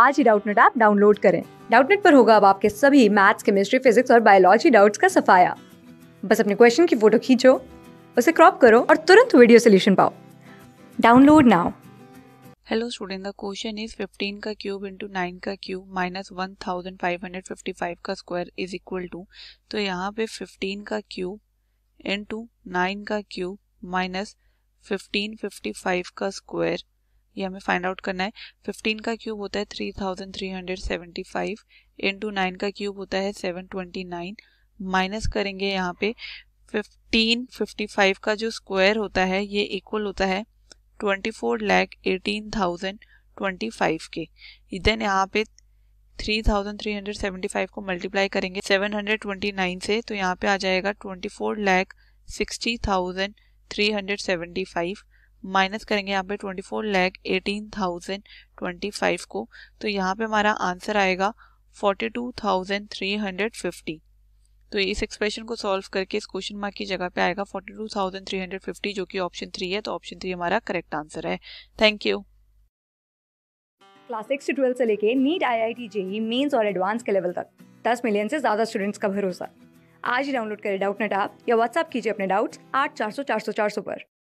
आज ही Doubtnut app download करें डाउटनेट पर होगा अब आपके सभी मैथ्स केमिस्ट्री फिजिक्स और बायोलॉजी डाउट्स का सफाया बस अपने क्वेश्चन की फोटो खींचो उसे क्रॉप करो और तुरंत वीडियो सोल्यूशन पाओ download now hello student the question is 15 का क्यूब इंटू नाइन का क्यूब माइनस वन का स्क्वायर इज इक्वल टू तो यहाँ पे 15 का क्यूब इंटू नाइन का क्यूब माइनस फिफ्टीन का स्क्वायर ये हमें फाइंड आउट करना है 15 का क्यूब होता है 3375 इंटू नाइन का क्यूब होता है 729 माइनस करेंगे यहाँ पे 15 का जो स्क्वायर होता है ये इक्वल होता है 24 lakh eighteen thousand twenty five के देन यहाँ पे 3,375 को मल्टीप्लाई करेंगे 729 से तो यहाँ पे आ जाएगा 24 lakh sixty thousand three hundred seventy five minus करेंगे यहाँ पे twenty four lakh eighteen thousand twenty five को तो यहाँ पे हमारा आंसर आएगा forty two thousand three hundred fifty तो इस एक्सप्रेशन को सॉल्व करके इस क्वेश्चन मार्क की जगह पे आएगा forty two thousand three hundred fifty जो कि ऑप्शन थ्री है तो ऑप्शन थ्री हमारा करेक्ट आंसर है थैंक यू क्लास सिक्स से ट्वेल्थ से लेके NEET I I T JEE mains और एडवांस के लेवल तक दस मिलियन से ज़्यादा स्टूडेंट्स का भरोसा आज ही डाउनलोड करें डाउट नेट आप या व्हाट्सएप कीजिए अपने डाउट्स आठ चार सौ चार सौ चार सौ पर